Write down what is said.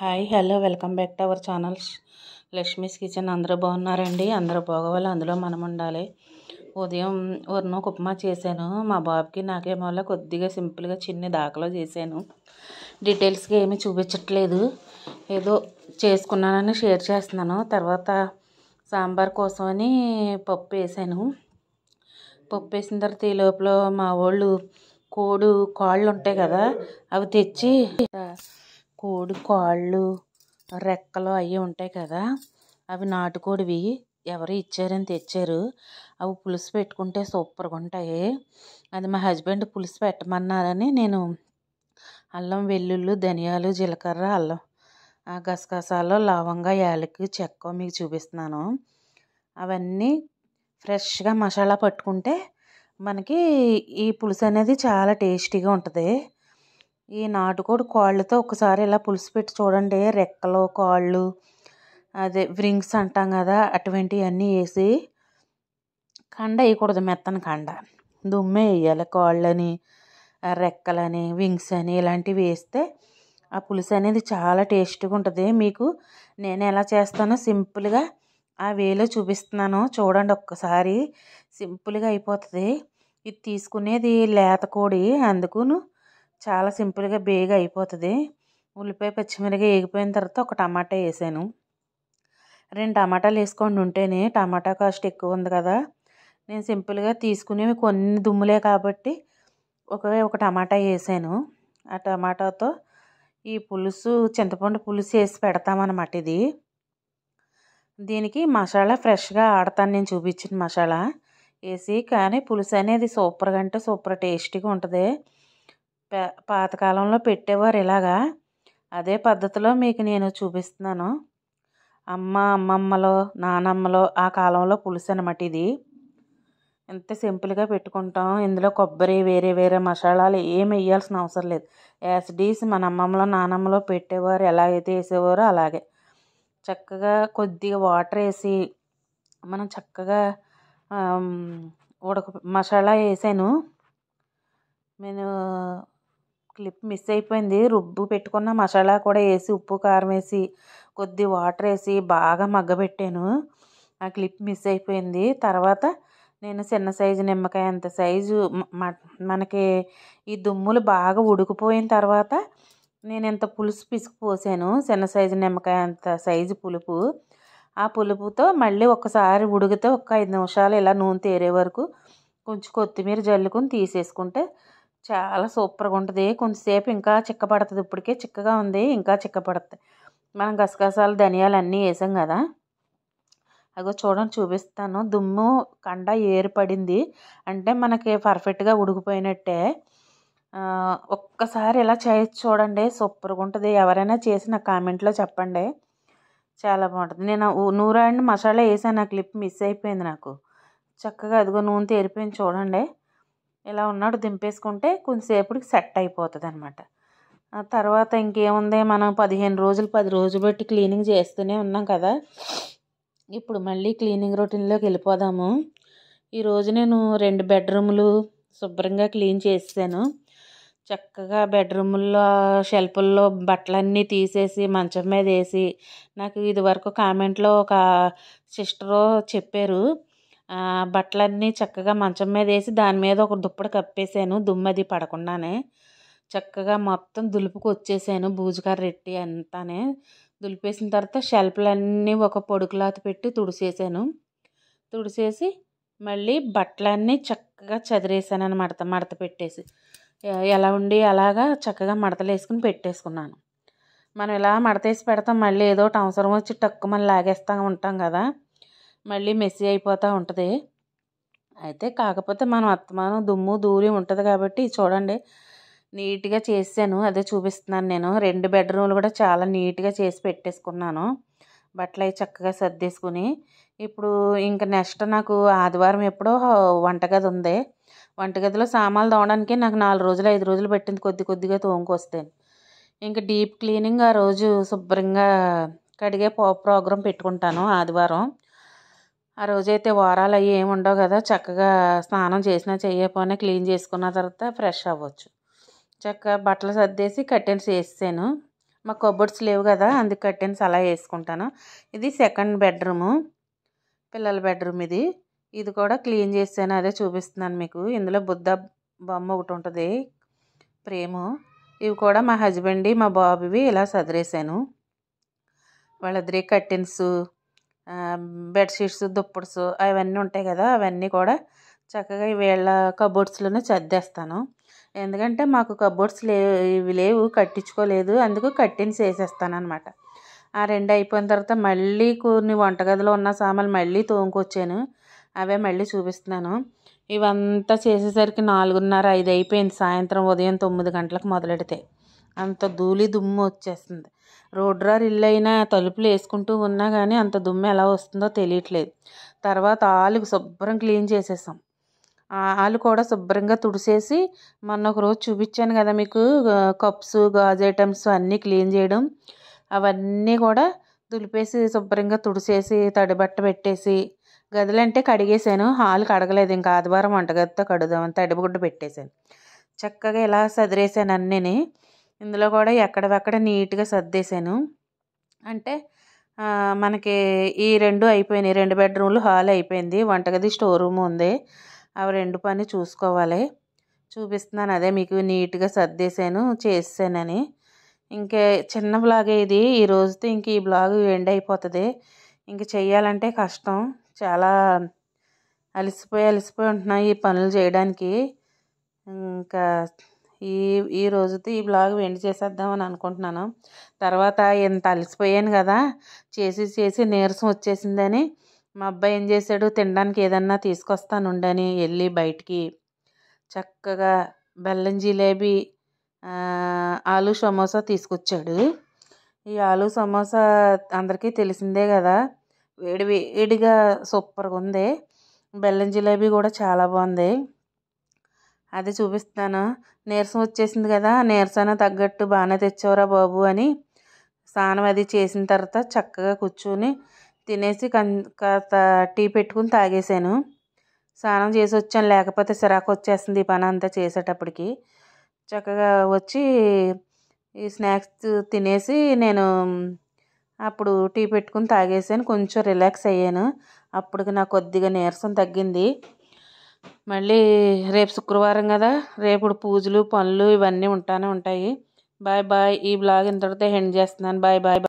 hi hello welcome back to our channel Lakshmi's kitchen అందరూ బాగున్నారండి అందరూ బాగోవాలి అందులో మనం ఉండాలి ఉదయం ఉర్ణం ఉప్మా చేశాను మా బాబుకి నాకేమో వల్ల కొద్దిగా సింపుల్గా చిన్న దాఖలు చేశాను డీటెయిల్స్గా ఏమీ చూపించట్లేదు ఏదో చేసుకున్నానని షేర్ చేస్తున్నాను తర్వాత సాంబార్ కోసమని పప్పు వేసాను పప్పు వేసిన తర్వాత ఈ లోపల మా వాళ్ళు కోడు కాళ్ళు ఉంటాయి కదా అవి తెచ్చి కోడి కాళ్ళు రెక్కలు అవి ఉంటాయి కదా అవి నాటుకోడివి ఎవరు ఇచ్చారని తెచ్చారు అవి పులుసు పెట్టుకుంటే సూపర్గా ఉంటాయి అది మా హస్బెండ్ పులుసు పెట్టమన్నారని నేను అల్లం వెల్లుల్లి ధనియాలు జీలకర్ర అల్లం గసగసాలు లవంగా యాలకి చెక్క మీకు చూపిస్తున్నాను అవన్నీ ఫ్రెష్గా మసాలా పట్టుకుంటే మనకి ఈ పులుసు అనేది చాలా టేస్టీగా ఉంటుంది ఈ నాటుకోడి కాళ్ళతో ఒకసారి ఇలా పులుసు పెట్టి చూడండి రెక్కలు కాళ్ళు అదే వ్రింగ్స్ అంటాం కదా అటువంటివన్నీ వేసి కండ వేయకూడదు మెత్తని కండ దుమ్మే వేయాలి కాళ్ళని రెక్కలని వింగ్స్ అని ఇలాంటివి వేస్తే ఆ పులుసు అనేది చాలా టేస్ట్గా ఉంటుంది మీకు నేను ఎలా చేస్తానో సింపుల్గా ఆ వేలో చూపిస్తున్నాను చూడండి ఒక్కసారి సింపుల్గా అయిపోతుంది ఇది తీసుకునేది లేత కోడి అందుకును చాలా సింపుల్గా బేగ అయిపోతుంది ఉల్లిపాయ పచ్చిమిరగా వేగిపోయిన తర్వాత ఒక టమాటా వేసాను రెండు టమాటాలు వేసుకోండి ఉంటేనే టమాటా కాస్ట్ ఎక్కువ ఉంది కదా నేను సింపుల్గా తీసుకునేవి కొన్ని దుమ్ములే కాబట్టి ఒక ఒక టమాటా వేసాను ఆ టమాటాతో ఈ పులుసు చింతపండు పులుసు వేసి పెడతామన్నమాట ఇది దీనికి మసాలా ఫ్రెష్గా ఆడతాను నేను చూపించిన మసాలా వేసి కానీ పులుసు అనేది సూపర్గా అంటే సూపర్ టేస్టీగా ఉంటుంది పాతకాలంలో పెట్టేవారు ఇలాగా అదే పద్ధతిలో మీకు నేను చూపిస్తున్నాను అమ్మ అమ్మమ్మలు నానమ్మలు ఆ కాలంలో పులుసు అనమాట ఇది ఎంత సింపుల్గా పెట్టుకుంటాం ఇందులో కొబ్బరి వేరే వేరే మసాలాలు ఏమి వేయాల్సిన అవసరం లేదు యాసిడీస్ మన అమ్మమ్మలో నానమ్మలో పెట్టేవారు ఎలా అయితే వేసేవారో అలాగే చక్కగా కొద్దిగా వాటర్ వేసి మనం చక్కగా ఉడక మసాలా వేసాను నేను క్లిప్ మిస్ అయిపోయింది రుబ్బు పెట్టుకున్న మసాలా కూడా వేసి ఉప్పు కారం వేసి కొద్ది వాటర్ వేసి బాగా మగ్గబెట్టాను ఆ క్లిప్ మిస్ అయిపోయింది తర్వాత నేను చిన్న సైజు నిమ్మకాయ అంత సైజు మనకి ఈ దుమ్ములు బాగా ఉడికిపోయిన తర్వాత నేను ఇంత పులుసు పిసుకు పోసాను చిన్న సైజు నిమ్మకాయ అంత సైజు పులుపు ఆ పులుపుతో మళ్ళీ ఒకసారి ఉడికితే ఒక ఐదు నిమిషాలు ఇలా నూనె తేరే వరకు కొంచెం కొత్తిమీర జల్లుకుని తీసేసుకుంటే చాలా సూపర్గా ఉంటుంది కొంతసేపు ఇంకా చిక్కపడుతుంది ఇప్పటికే చిక్కగా ఉంది ఇంకా చిక్కబడుతుంది మనం గసగసాలు ధనియాలు అన్నీ వేసాం కదా అగో చూడండి చూపిస్తాను దుమ్ము కండ ఏర్పడింది అంటే మనకి పర్ఫెక్ట్గా ఉడికిపోయినట్టే ఒక్కసారి ఇలా చేయొచ్చు చూడండి సూపర్గా ఉంటుంది ఎవరైనా చేసి నా కామెంట్లో చెప్పండి చాలా బాగుంటుంది నేను నూరాండ్ మసాలా వేసాను నా క్లిప్ మిస్ అయిపోయింది నాకు చక్కగా అదిగో నూనె తేరిపోయింది చూడండి ఇలా ఉన్నాడు దింపేసుకుంటే కొంతసేపుడికి సెట్ అయిపోతుంది అనమాట తర్వాత ఇంకేముంది మనం పదిహేను రోజులు పది రోజులు పెట్టి క్లీనింగ్ చేస్తూనే ఉన్నాం కదా ఇప్పుడు మళ్ళీ క్లీనింగ్ రొటీన్లోకి వెళ్ళిపోదాము ఈరోజు నేను రెండు బెడ్రూములు శుభ్రంగా క్లీన్ చేసాను చక్కగా బెడ్రూముల్లో షెల్ఫుల్లో బట్టలన్నీ తీసేసి మంచం మీద వేసి నాకు ఇదివరకు కామెంట్లో ఒక సిస్టరు చెప్పారు బట్టలన్నీ చక్కగా మంచం మీద వేసి దాని మీద ఒక దుప్పటి కప్పేసాను దుమ్ము అది పడకుండానే చక్కగా మొత్తం దులుపుకు వచ్చేసాను బూజుగారు రెట్టి అంతానే దులిపేసిన తర్వాత షెల్ఫ్లన్నీ ఒక పొడి క్లాత్ పెట్టి తుడిసేసాను తుడిసేసి మళ్ళీ బట్టలన్నీ చక్కగా చదిరేసాను అని మడత మడత పెట్టేసి ఎలా ఉండి అలాగా చక్కగా మడతలు వేసుకుని పెట్టేసుకున్నాను మనం ఇలా మడతేసి పెడతాం మళ్ళీ ఏదో ఒకటి అవసరం వచ్చి టక్కు మనం లాగేస్తూ ఉంటాం కదా మళ్ళీ మెస్సీ అయిపోతూ ఉంటుంది అయితే కాకపోతే మనం అత్తమానం దుమ్ము దూరి ఉంటుంది కాబట్టి చూడండి నీట్గా చేశాను అదే చూపిస్తున్నాను నేను రెండు బెడ్రూమ్లు కూడా చాలా నీట్గా చేసి పెట్టేసుకున్నాను బట్టలు అవి చక్కగా సర్దేసుకుని ఇప్పుడు ఇంక నెక్స్ట్ నాకు ఆదివారం ఎప్పుడో వంటగది ఉంది వంటగదిలో సామాన్లు తోవడానికి నాకు నాలుగు రోజులు ఐదు రోజులు పెట్టింది కొద్ది కొద్దిగా తోముకొస్తాను ఇంకా డీప్ క్లీనింగ్ ఆ రోజు శుభ్రంగా కడిగే ప్రోగ్రాం పెట్టుకుంటాను ఆదివారం ఆ రోజైతే వారాలు అవి ఏమి ఉండవు కదా చక్కగా స్నానం చేసినా చేయకపోయినా క్లీన్ చేసుకున్న తర్వాత ఫ్రెష్ అవ్వచ్చు చక్కగా బట్టలు సర్దేసి కర్టెన్స్ వేసాను మా కబోర్డ్స్ లేవు కదా అందుకు కర్టెన్స్ అలా వేసుకుంటాను ఇది సెకండ్ బెడ్రూము పిల్లల బెడ్రూమ్ ఇది ఇది కూడా క్లీన్ చేసాను అదే చూపిస్తున్నాను మీకు ఇందులో బుద్ధ బొమ్మ ఒకటి ఉంటుంది ప్రేము ఇవి కూడా మా హస్బెండ్ మా బాబువి ఇలా సదిరేశాను వాళ్ళ కర్టెన్స్ బెడ్షీట్స్ దుప్పట్స్ అవన్నీ ఉంటాయి కదా అవన్నీ కూడా చక్కగా వీళ్ళ కబోర్డ్స్లోనే సర్దేస్తాను ఎందుకంటే మాకు కబోర్డ్స్ లేవు ఇవి లేవు కట్టించుకోలేదు అందుకు కట్టించి వేసేస్తాను అనమాట ఆ రెండు అయిపోయిన తర్వాత మళ్ళీ కొన్ని వంటగదిలో ఉన్న సామాన్లు మళ్ళీ తోముకొచ్చాను అవే మళ్ళీ చూపిస్తున్నాను ఇవంతా చేసేసరికి నాలుగున్నర ఐదు అయిపోయింది సాయంత్రం ఉదయం తొమ్మిది గంటలకు మొదలెడితే అంత ధూళి దుమ్ము వచ్చేస్తుంది రోడ్రార్ ఇల్లు అయినా తలుపులు వేసుకుంటూ ఉన్నా కానీ అంత దుమ్ము ఎలా వస్తుందో తెలియట్లేదు తర్వాత ఆలు శుభ్రం క్లీన్ చేసేసాం ఆలు కూడా శుభ్రంగా తుడిసేసి మొన్న ఒక రోజు చూపించాను కదా మీకు కప్స్ గాజు ఐటమ్స్ అన్నీ క్లీన్ చేయడం అవన్నీ కూడా దులిపేసి శుభ్రంగా తుడిసేసి తడిబట్ట పెట్టేసి గదులంటే కడిగేశాను హాలు కడగలేదు ఇంకా ఆదివారం వంటగదితో కడుదామని తడిగుడ్డ పెట్టేశాను చక్కగా ఇలా సదిరేశాను అన్నీని ఇందులో కూడా ఎక్కడవక్కడ నీట్గా సర్దేశాను అంటే మనకి ఈ రెండు అయిపోయినాయి రెండు బెడ్రూమ్లు హాల్ అయిపోయింది వంటగది స్టోర్ రూమ్ ఉంది అవి రెండు పని చూసుకోవాలి చూపిస్తున్నాను అదే మీకు నీట్గా సర్దేశాను చేసానని ఇంకే చిన్న బ్లాగే ఇది ఈ రోజుతో ఇంక ఈ బ్లాగ్ ఎండ్ అయిపోతుంది ఇంక చెయ్యాలంటే కష్టం చాలా అలసిపోయి అలసిపోయి ఉంటున్నాయి ఈ పనులు చేయడానికి ఇంకా ఈ ఈ రోజుతో ఈ బ్లాగ్ వెండి చేసేద్దామని అనుకుంటున్నాను తర్వాత ఇంత అలసిపోయాను కదా చేసి చేసి నీరసం వచ్చేసిందని మా అబ్బాయి ఏం చేశాడు తినడానికి ఏదన్నా ఉండని వెళ్ళి బయటికి చక్కగా బెల్లం జిలేబీ ఆలు సమోసా తీసుకొచ్చాడు ఈ ఆలు సమోసా అందరికీ తెలిసిందే కదా వేడి వేడిగా సూపర్గా ఉంది బెల్లం జిలేబీ కూడా చాలా బాగుంది అది చూపిస్తాను నీరసం వచ్చేసింది కదా నీరసాన తగ్గట్టు బాగానే తెచ్చావురా బాబు అని స్నానం అది చేసిన తర్వాత చక్కగా కూర్చుని తినేసి కం టీ పెట్టుకుని తాగేశాను స్నానం చేసి వచ్చాను లేకపోతే సిరాకు వచ్చేస్తుంది ఈ పని అంతా చేసేటప్పటికి చక్కగా వచ్చి ఈ స్నాక్స్ తినేసి నేను అప్పుడు టీ పెట్టుకుని తాగేసాను కొంచెం రిలాక్స్ అయ్యాను అప్పటికి నాకు కొద్దిగా నీరసం తగ్గింది మళ్ళీ రేపు శుక్రవారం కదా రేపు పూజలు పనులు ఇవన్నీ ఉంటానే ఉంటాయి బాయ్ బాయ్ ఈ బ్లాగ్ ఇంతటితో ఎండ్ చేస్తున్నాను బాయ్ బాయ్